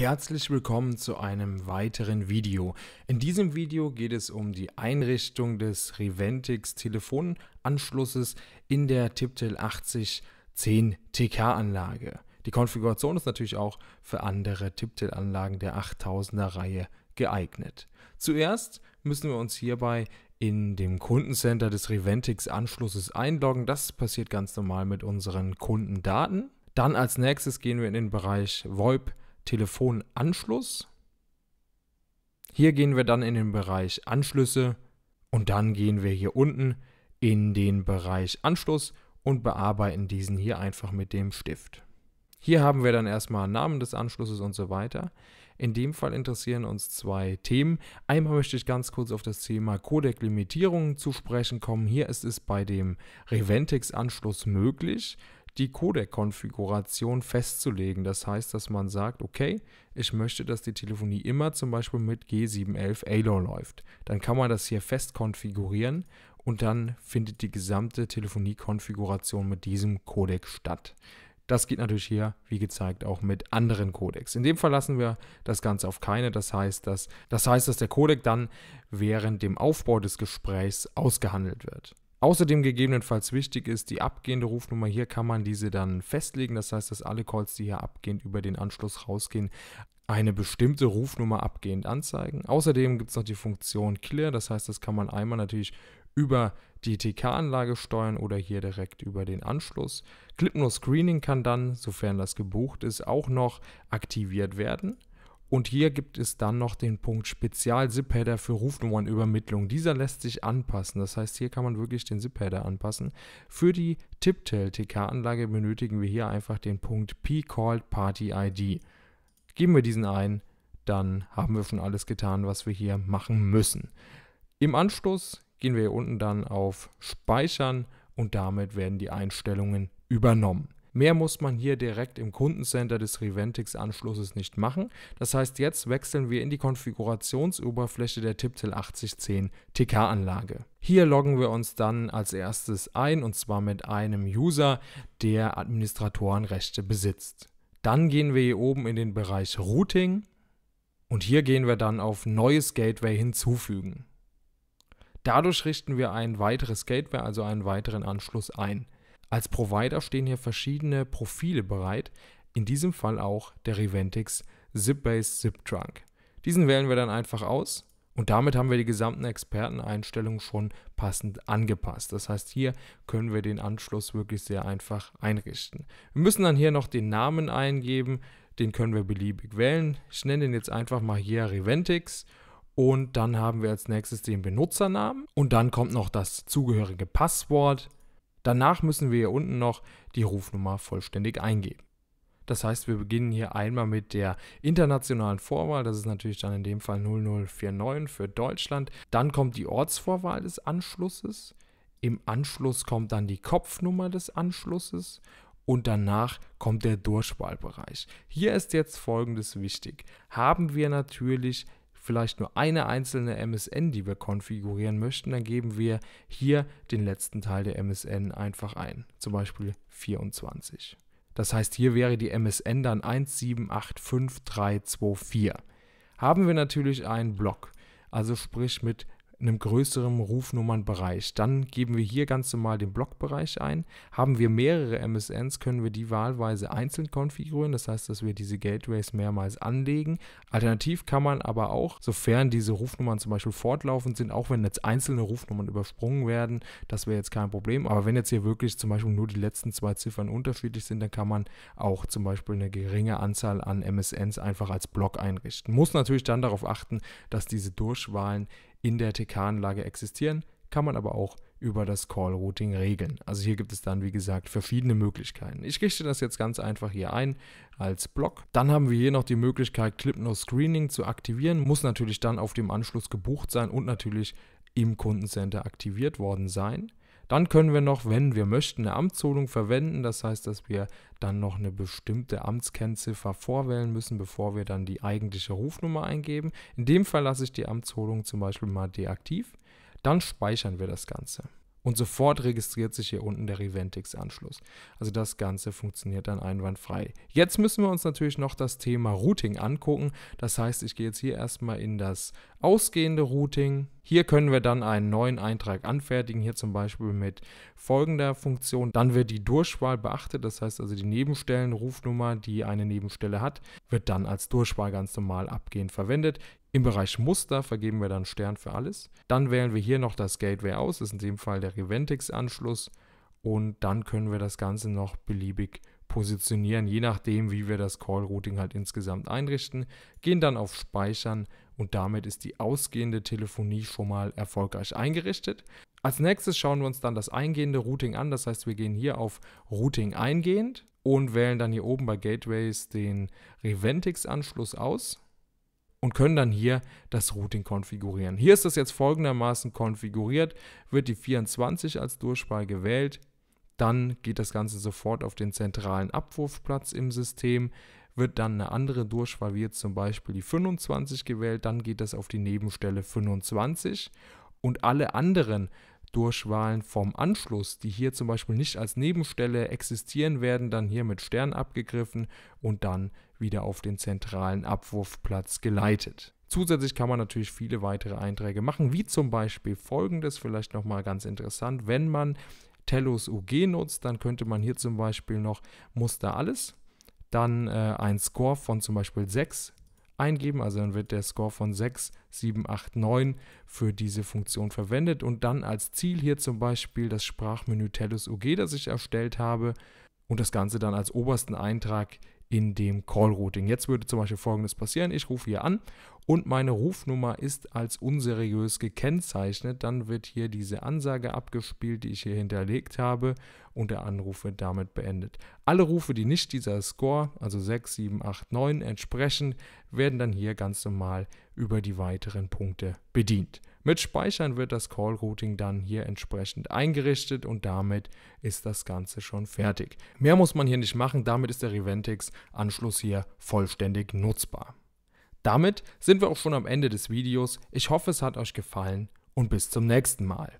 Herzlich willkommen zu einem weiteren Video. In diesem Video geht es um die Einrichtung des Riventix Telefonanschlusses in der TipTel 8010 TK Anlage. Die Konfiguration ist natürlich auch für andere TipTel Anlagen der 8000er Reihe geeignet. Zuerst müssen wir uns hierbei in dem Kundencenter des Riventix Anschlusses einloggen. Das passiert ganz normal mit unseren Kundendaten. Dann als nächstes gehen wir in den Bereich VoIP Telefonanschluss. Hier gehen wir dann in den Bereich Anschlüsse und dann gehen wir hier unten in den Bereich Anschluss und bearbeiten diesen hier einfach mit dem Stift. Hier haben wir dann erstmal Namen des Anschlusses und so weiter. In dem Fall interessieren uns zwei Themen. Einmal möchte ich ganz kurz auf das Thema codec limitierung zu sprechen kommen. Hier ist es bei dem Reventix-Anschluss möglich, die Codec-Konfiguration festzulegen. Das heißt, dass man sagt, okay, ich möchte, dass die Telefonie immer zum Beispiel mit G711 ALOR läuft. Dann kann man das hier fest konfigurieren und dann findet die gesamte Telefoniekonfiguration mit diesem Codec statt. Das geht natürlich hier, wie gezeigt, auch mit anderen Codecs. In dem Fall lassen wir das Ganze auf keine. Das heißt, dass, das heißt, dass der Codec dann während dem Aufbau des Gesprächs ausgehandelt wird. Außerdem gegebenenfalls wichtig ist, die abgehende Rufnummer hier kann man diese dann festlegen. Das heißt, dass alle Calls, die hier abgehend über den Anschluss rausgehen, eine bestimmte Rufnummer abgehend anzeigen. Außerdem gibt es noch die Funktion Clear. Das heißt, das kann man einmal natürlich über die TK-Anlage steuern oder hier direkt über den Anschluss. clip no Screening kann dann, sofern das gebucht ist, auch noch aktiviert werden. Und hier gibt es dann noch den Punkt Spezial-Zip-Header für Rufnummernübermittlung. Dieser lässt sich anpassen. Das heißt, hier kann man wirklich den Zip-Header anpassen. Für die Tiptel-TK-Anlage benötigen wir hier einfach den Punkt P-Called-Party-ID. Geben wir diesen ein, dann haben wir schon alles getan, was wir hier machen müssen. Im Anschluss gehen wir hier unten dann auf Speichern und damit werden die Einstellungen übernommen. Mehr muss man hier direkt im Kundencenter des Reventix-Anschlusses nicht machen. Das heißt, jetzt wechseln wir in die Konfigurationsoberfläche der TipTel 8010 TK-Anlage. Hier loggen wir uns dann als erstes ein und zwar mit einem User, der Administratorenrechte besitzt. Dann gehen wir hier oben in den Bereich Routing und hier gehen wir dann auf Neues Gateway hinzufügen. Dadurch richten wir ein weiteres Gateway, also einen weiteren Anschluss ein. Als Provider stehen hier verschiedene Profile bereit, in diesem Fall auch der Reventix ZipBase ZipTrunk. Diesen wählen wir dann einfach aus und damit haben wir die gesamten Experteneinstellungen schon passend angepasst. Das heißt, hier können wir den Anschluss wirklich sehr einfach einrichten. Wir müssen dann hier noch den Namen eingeben, den können wir beliebig wählen. Ich nenne den jetzt einfach mal hier Reventix und dann haben wir als nächstes den Benutzernamen und dann kommt noch das zugehörige Passwort. Danach müssen wir hier unten noch die Rufnummer vollständig eingeben. Das heißt, wir beginnen hier einmal mit der internationalen Vorwahl. Das ist natürlich dann in dem Fall 0049 für Deutschland. Dann kommt die Ortsvorwahl des Anschlusses. Im Anschluss kommt dann die Kopfnummer des Anschlusses und danach kommt der Durchwahlbereich. Hier ist jetzt Folgendes wichtig. Haben wir natürlich vielleicht nur eine einzelne MSN, die wir konfigurieren möchten, dann geben wir hier den letzten Teil der MSN einfach ein, zum Beispiel 24. Das heißt, hier wäre die MSN dann 1785324. Haben wir natürlich einen Block, also sprich mit in einem größeren Rufnummernbereich. Dann geben wir hier ganz normal den Blockbereich ein. Haben wir mehrere MSNs, können wir die wahlweise einzeln konfigurieren. Das heißt, dass wir diese Gateways mehrmals anlegen. Alternativ kann man aber auch, sofern diese Rufnummern zum Beispiel fortlaufend sind, auch wenn jetzt einzelne Rufnummern übersprungen werden, das wäre jetzt kein Problem. Aber wenn jetzt hier wirklich zum Beispiel nur die letzten zwei Ziffern unterschiedlich sind, dann kann man auch zum Beispiel eine geringe Anzahl an MSNs einfach als Block einrichten. Muss natürlich dann darauf achten, dass diese Durchwahlen in der TK-Anlage existieren, kann man aber auch über das Call-Routing regeln. Also hier gibt es dann, wie gesagt, verschiedene Möglichkeiten. Ich richte das jetzt ganz einfach hier ein als Block. Dann haben wir hier noch die Möglichkeit, Clip-No-Screening zu aktivieren. Muss natürlich dann auf dem Anschluss gebucht sein und natürlich im Kundencenter aktiviert worden sein. Dann können wir noch, wenn wir möchten, eine Amtsholung verwenden. Das heißt, dass wir dann noch eine bestimmte Amtskennziffer vorwählen müssen, bevor wir dann die eigentliche Rufnummer eingeben. In dem Fall lasse ich die Amtsholung zum Beispiel mal deaktiv. Dann speichern wir das Ganze und sofort registriert sich hier unten der Reventix-Anschluss. Also das Ganze funktioniert dann einwandfrei. Jetzt müssen wir uns natürlich noch das Thema Routing angucken. Das heißt, ich gehe jetzt hier erstmal in das ausgehende Routing. Hier können wir dann einen neuen Eintrag anfertigen, hier zum Beispiel mit folgender Funktion. Dann wird die Durchwahl beachtet, das heißt also die Nebenstellenrufnummer, die eine Nebenstelle hat, wird dann als Durchwahl ganz normal abgehend verwendet. Im Bereich Muster vergeben wir dann Stern für alles. Dann wählen wir hier noch das Gateway aus, das ist in dem Fall der Reventix-Anschluss. Und dann können wir das Ganze noch beliebig positionieren, je nachdem, wie wir das Call-Routing halt insgesamt einrichten. Gehen dann auf Speichern und damit ist die ausgehende Telefonie schon mal erfolgreich eingerichtet. Als nächstes schauen wir uns dann das eingehende Routing an. Das heißt, wir gehen hier auf Routing eingehend und wählen dann hier oben bei Gateways den Reventix-Anschluss aus und können dann hier das Routing konfigurieren. Hier ist das jetzt folgendermaßen konfiguriert, wird die 24 als Durchwahl gewählt, dann geht das Ganze sofort auf den zentralen Abwurfplatz im System, wird dann eine andere Durchwahl, wie jetzt zum Beispiel die 25 gewählt, dann geht das auf die Nebenstelle 25 und alle anderen Durchwahlen vom Anschluss, die hier zum Beispiel nicht als Nebenstelle existieren, werden dann hier mit Stern abgegriffen und dann wieder auf den zentralen Abwurfplatz geleitet. Zusätzlich kann man natürlich viele weitere Einträge machen, wie zum Beispiel folgendes, vielleicht nochmal ganz interessant, wenn man Tellus UG nutzt, dann könnte man hier zum Beispiel noch Muster alles, dann äh, ein Score von zum Beispiel 6 eingeben, also dann wird der Score von 6, 7, 8, 9 für diese Funktion verwendet und dann als Ziel hier zum Beispiel das Sprachmenü Tellus UG, das ich erstellt habe und das Ganze dann als obersten Eintrag in dem Call-Routing. Jetzt würde zum Beispiel Folgendes passieren. Ich rufe hier an und meine Rufnummer ist als unseriös gekennzeichnet. Dann wird hier diese Ansage abgespielt, die ich hier hinterlegt habe und der Anruf wird damit beendet. Alle Rufe, die nicht dieser Score, also 6, 7, 8, 9 entsprechen, werden dann hier ganz normal über die weiteren Punkte bedient. Mit Speichern wird das Call Routing dann hier entsprechend eingerichtet und damit ist das Ganze schon fertig. Mehr muss man hier nicht machen, damit ist der Reventix Anschluss hier vollständig nutzbar. Damit sind wir auch schon am Ende des Videos. Ich hoffe, es hat euch gefallen und bis zum nächsten Mal.